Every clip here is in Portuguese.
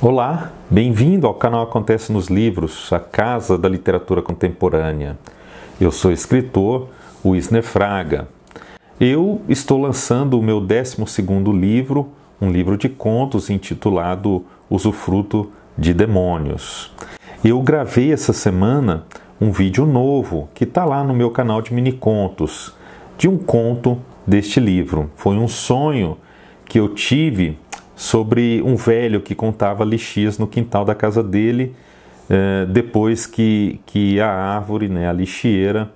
Olá, bem-vindo ao canal Acontece nos Livros, a casa da literatura contemporânea. Eu sou o escritor Wisner Fraga. Eu estou lançando o meu 12 livro, um livro de contos intitulado Usufruto de Demônios. Eu gravei essa semana um vídeo novo que está lá no meu canal de minicontos, de um conto deste livro. Foi um sonho que eu tive sobre um velho que contava lixias no quintal da casa dele eh, depois que, que a árvore, né, a lixieira,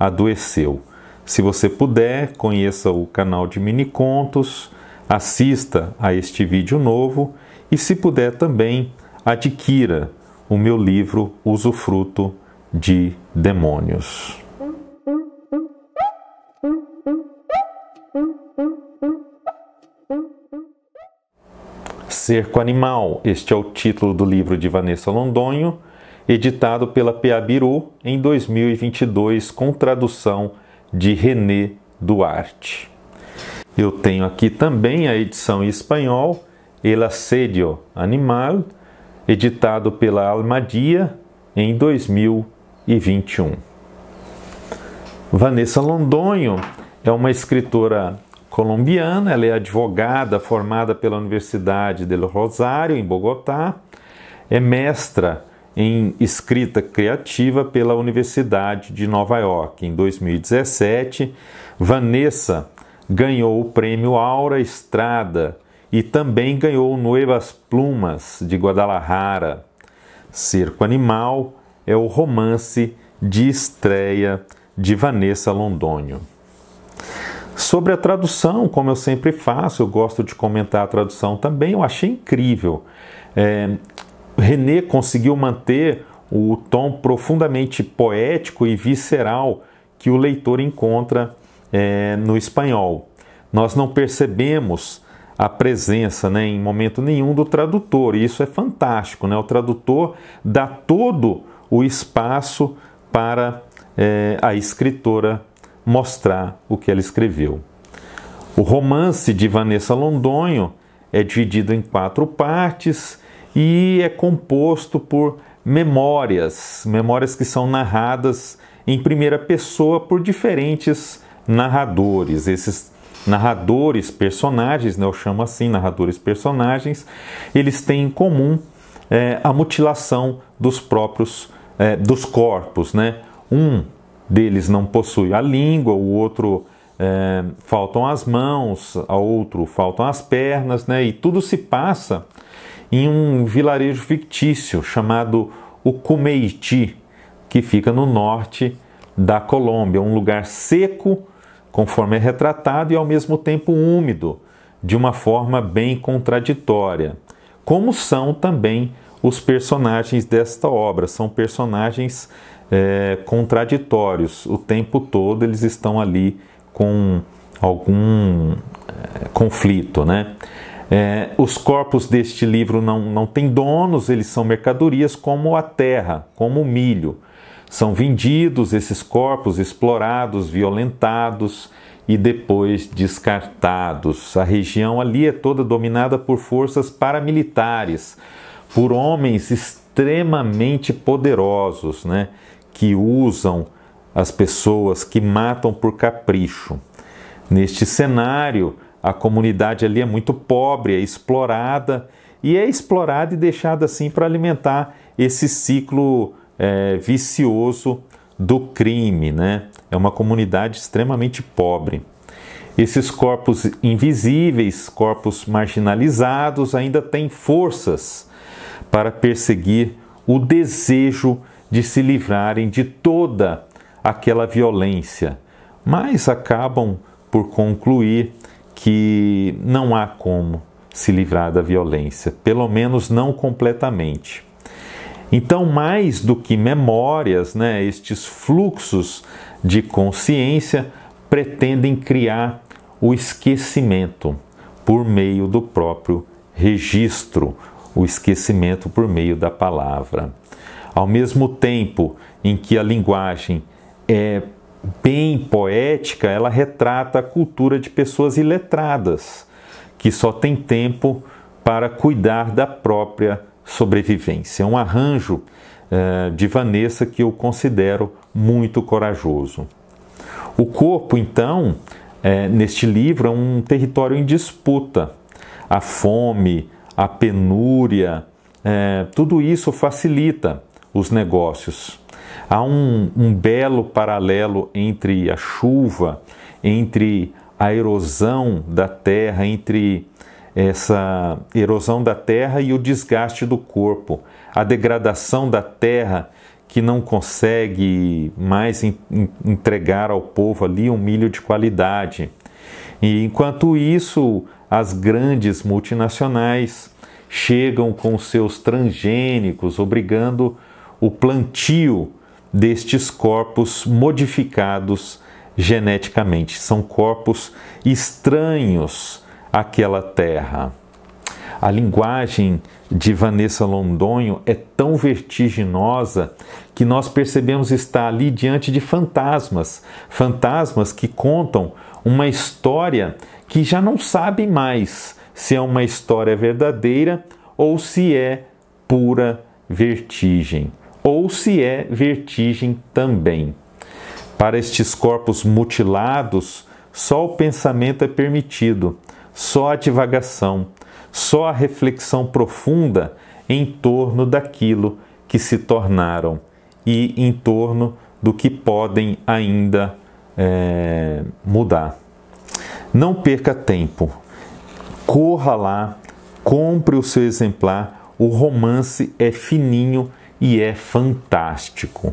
adoeceu. Se você puder, conheça o canal de mini contos, assista a este vídeo novo e, se puder, também adquira o meu livro Usufruto de Demônios. Cerco Animal. Este é o título do livro de Vanessa Londonho, editado pela Peabiru em 2022, com tradução de René Duarte. Eu tenho aqui também a edição em espanhol, El Asedio Animal, editado pela Almadia em 2021. Vanessa Londonho é uma escritora colombiana, ela é advogada formada pela Universidade del Rosário, em Bogotá, é mestra em escrita criativa pela Universidade de Nova York. Em 2017, Vanessa ganhou o prêmio Aura Estrada e também ganhou noivas Plumas de Guadalajara. Cerco Animal é o romance de estreia de Vanessa Londônio. Sobre a tradução, como eu sempre faço, eu gosto de comentar a tradução também, eu achei incrível. É, René conseguiu manter o tom profundamente poético e visceral que o leitor encontra é, no espanhol. Nós não percebemos a presença né, em momento nenhum do tradutor, e isso é fantástico. Né? O tradutor dá todo o espaço para é, a escritora mostrar o que ela escreveu. O romance de Vanessa Londonho é dividido em quatro partes e é composto por memórias, memórias que são narradas em primeira pessoa por diferentes narradores. Esses narradores, personagens, né, eu chamo assim narradores personagens, eles têm em comum é, a mutilação dos próprios é, dos corpos, né? Um deles não possui a língua, o outro é, faltam as mãos, a outro faltam as pernas, né? E tudo se passa em um vilarejo fictício chamado o Cumeiti, que fica no norte da Colômbia, um lugar seco, conforme é retratado, e ao mesmo tempo úmido, de uma forma bem contraditória. Como são também os personagens desta obra? São personagens é, contraditórios. O tempo todo eles estão ali com algum é, conflito, né? É, os corpos deste livro não, não têm donos, eles são mercadorias como a terra, como o milho. São vendidos esses corpos, explorados, violentados e depois descartados. A região ali é toda dominada por forças paramilitares, por homens extremamente poderosos, né? que usam as pessoas que matam por capricho. Neste cenário, a comunidade ali é muito pobre, é explorada e é explorada e deixada assim para alimentar esse ciclo é, vicioso do crime, né? É uma comunidade extremamente pobre. Esses corpos invisíveis, corpos marginalizados, ainda têm forças para perseguir o desejo de se livrarem de toda aquela violência, mas acabam por concluir que não há como se livrar da violência, pelo menos não completamente. Então, mais do que memórias, né, estes fluxos de consciência pretendem criar o esquecimento por meio do próprio registro, o esquecimento por meio da palavra. Ao mesmo tempo em que a linguagem é bem poética, ela retrata a cultura de pessoas iletradas, que só tem tempo para cuidar da própria sobrevivência. É um arranjo eh, de Vanessa que eu considero muito corajoso. O corpo, então, eh, neste livro, é um território em disputa. A fome, a penúria, eh, tudo isso facilita os negócios. Há um, um belo paralelo entre a chuva, entre a erosão da terra, entre essa erosão da terra e o desgaste do corpo, a degradação da terra que não consegue mais entregar ao povo ali um milho de qualidade. E enquanto isso, as grandes multinacionais chegam com seus transgênicos, obrigando o plantio destes corpos modificados geneticamente. São corpos estranhos àquela terra. A linguagem de Vanessa Londonho é tão vertiginosa que nós percebemos estar ali diante de fantasmas, fantasmas que contam uma história que já não sabe mais se é uma história verdadeira ou se é pura vertigem ou se é vertigem também. Para estes corpos mutilados, só o pensamento é permitido, só a divagação, só a reflexão profunda em torno daquilo que se tornaram e em torno do que podem ainda é, mudar. Não perca tempo, corra lá, compre o seu exemplar. O romance é fininho e é fantástico.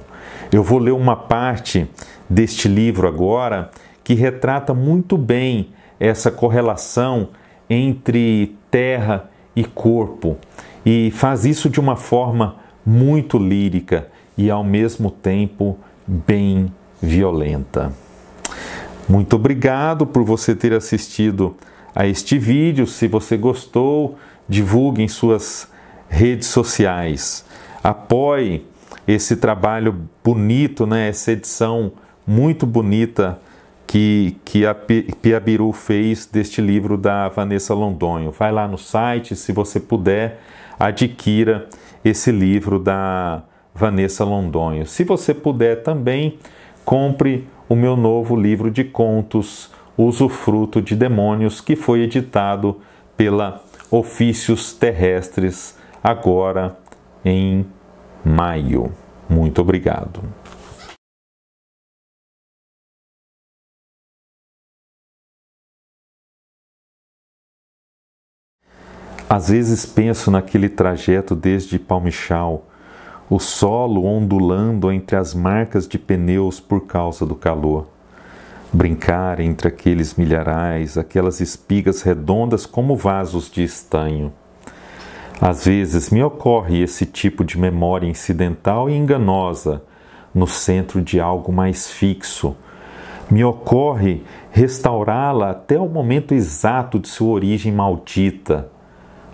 Eu vou ler uma parte deste livro agora que retrata muito bem essa correlação entre terra e corpo e faz isso de uma forma muito lírica e ao mesmo tempo bem violenta. Muito obrigado por você ter assistido a este vídeo. Se você gostou, divulgue em suas redes sociais apoie esse trabalho bonito, né? essa edição muito bonita que, que a Pia Biru fez deste livro da Vanessa Londonho. Vai lá no site, se você puder, adquira esse livro da Vanessa Londonho. Se você puder também, compre o meu novo livro de contos, Usufruto de Demônios, que foi editado pela Ofícios Terrestres agora em maio. Muito obrigado. Às vezes penso naquele trajeto desde Palmichal, o solo ondulando entre as marcas de pneus por causa do calor. Brincar entre aqueles milharais, aquelas espigas redondas como vasos de estanho. Às vezes me ocorre esse tipo de memória incidental e enganosa no centro de algo mais fixo. Me ocorre restaurá-la até o momento exato de sua origem maldita,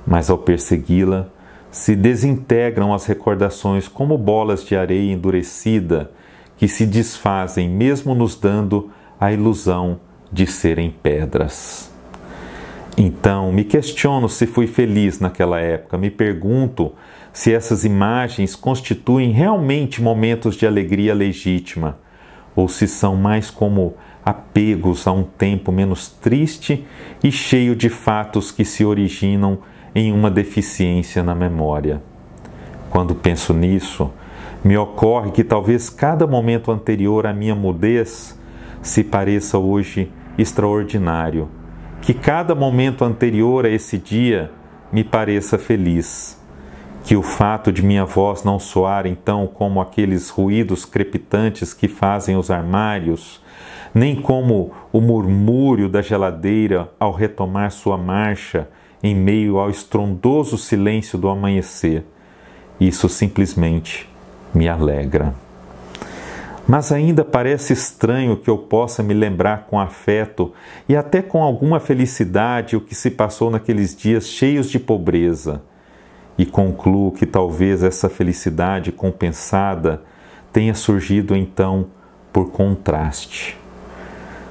mas ao persegui-la, se desintegram as recordações como bolas de areia endurecida que se desfazem, mesmo nos dando a ilusão de serem pedras. Então, me questiono se fui feliz naquela época, me pergunto se essas imagens constituem realmente momentos de alegria legítima, ou se são mais como apegos a um tempo menos triste e cheio de fatos que se originam em uma deficiência na memória. Quando penso nisso, me ocorre que talvez cada momento anterior à minha mudez se pareça hoje extraordinário que cada momento anterior a esse dia me pareça feliz. Que o fato de minha voz não soar então como aqueles ruídos crepitantes que fazem os armários, nem como o murmúrio da geladeira ao retomar sua marcha em meio ao estrondoso silêncio do amanhecer. Isso simplesmente me alegra. Mas ainda parece estranho que eu possa me lembrar com afeto e até com alguma felicidade o que se passou naqueles dias cheios de pobreza. E concluo que talvez essa felicidade compensada tenha surgido então por contraste.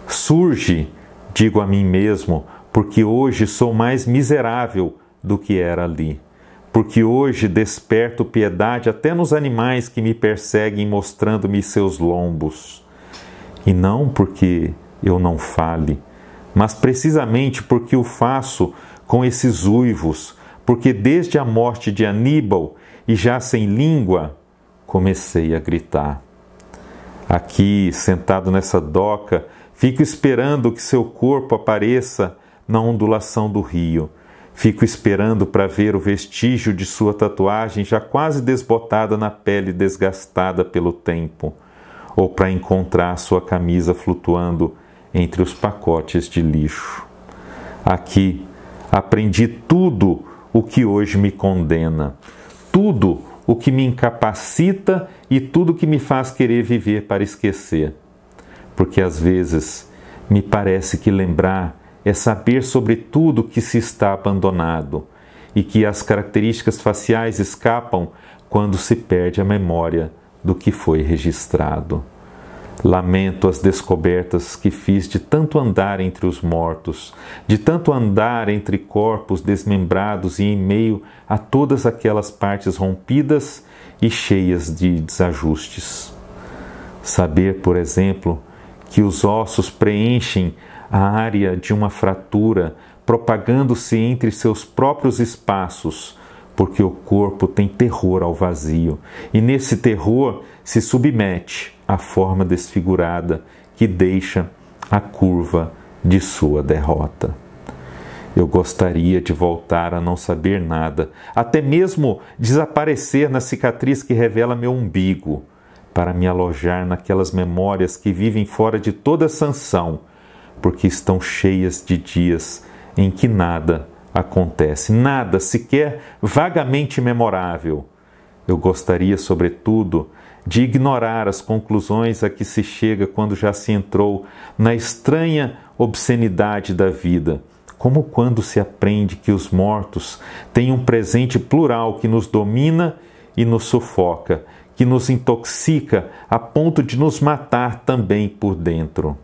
Surge, digo a mim mesmo, porque hoje sou mais miserável do que era ali porque hoje desperto piedade até nos animais que me perseguem, mostrando-me seus lombos. E não porque eu não fale, mas precisamente porque o faço com esses uivos, porque desde a morte de Aníbal e já sem língua, comecei a gritar. Aqui, sentado nessa doca, fico esperando que seu corpo apareça na ondulação do rio Fico esperando para ver o vestígio de sua tatuagem já quase desbotada na pele desgastada pelo tempo, ou para encontrar sua camisa flutuando entre os pacotes de lixo. Aqui aprendi tudo o que hoje me condena, tudo o que me incapacita e tudo o que me faz querer viver para esquecer. Porque às vezes me parece que lembrar é saber sobre tudo que se está abandonado e que as características faciais escapam quando se perde a memória do que foi registrado. Lamento as descobertas que fiz de tanto andar entre os mortos, de tanto andar entre corpos desmembrados e em meio a todas aquelas partes rompidas e cheias de desajustes. Saber, por exemplo, que os ossos preenchem a área de uma fratura, propagando-se entre seus próprios espaços, porque o corpo tem terror ao vazio e nesse terror se submete à forma desfigurada que deixa a curva de sua derrota. Eu gostaria de voltar a não saber nada, até mesmo desaparecer na cicatriz que revela meu umbigo, para me alojar naquelas memórias que vivem fora de toda sanção porque estão cheias de dias em que nada acontece, nada sequer vagamente memorável. Eu gostaria, sobretudo, de ignorar as conclusões a que se chega quando já se entrou na estranha obscenidade da vida, como quando se aprende que os mortos têm um presente plural que nos domina e nos sufoca, que nos intoxica a ponto de nos matar também por dentro.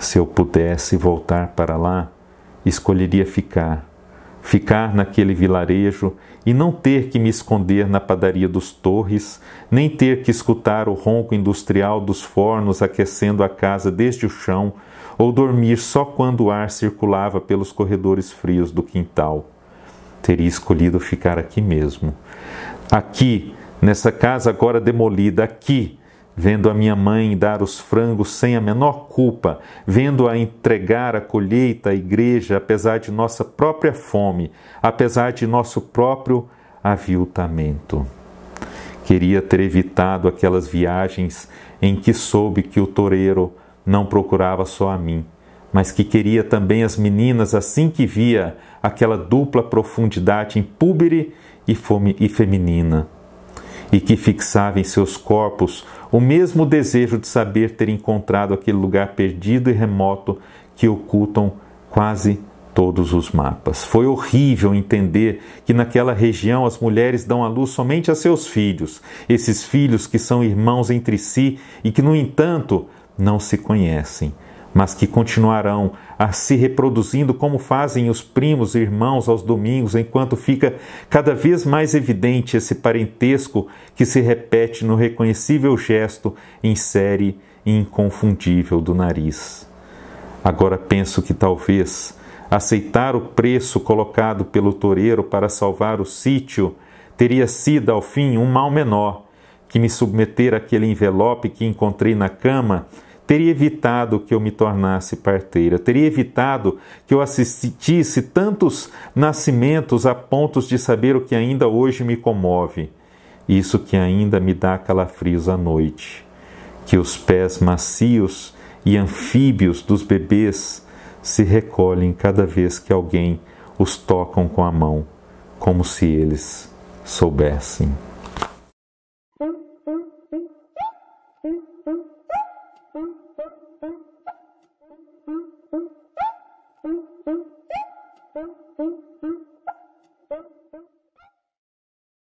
Se eu pudesse voltar para lá, escolheria ficar, ficar naquele vilarejo e não ter que me esconder na padaria dos Torres, nem ter que escutar o ronco industrial dos fornos aquecendo a casa desde o chão, ou dormir só quando o ar circulava pelos corredores frios do quintal. Teria escolhido ficar aqui mesmo. Aqui, nessa casa agora demolida, aqui, vendo a minha mãe dar os frangos sem a menor culpa, vendo-a entregar a colheita à igreja, apesar de nossa própria fome, apesar de nosso próprio aviltamento. Queria ter evitado aquelas viagens em que soube que o toureiro não procurava só a mim, mas que queria também as meninas assim que via aquela dupla profundidade impúbere e, e feminina, e que fixava em seus corpos o mesmo desejo de saber ter encontrado aquele lugar perdido e remoto que ocultam quase todos os mapas. Foi horrível entender que naquela região as mulheres dão à luz somente a seus filhos, esses filhos que são irmãos entre si e que, no entanto, não se conhecem mas que continuarão a se reproduzindo como fazem os primos e irmãos aos domingos, enquanto fica cada vez mais evidente esse parentesco que se repete no reconhecível gesto em série e inconfundível do nariz. Agora penso que talvez aceitar o preço colocado pelo toureiro para salvar o sítio teria sido, ao fim, um mal menor que me submeter àquele envelope que encontrei na cama teria evitado que eu me tornasse parteira, teria evitado que eu assistisse tantos nascimentos a pontos de saber o que ainda hoje me comove, isso que ainda me dá calafrios à noite, que os pés macios e anfíbios dos bebês se recolhem cada vez que alguém os tocam com a mão, como se eles soubessem.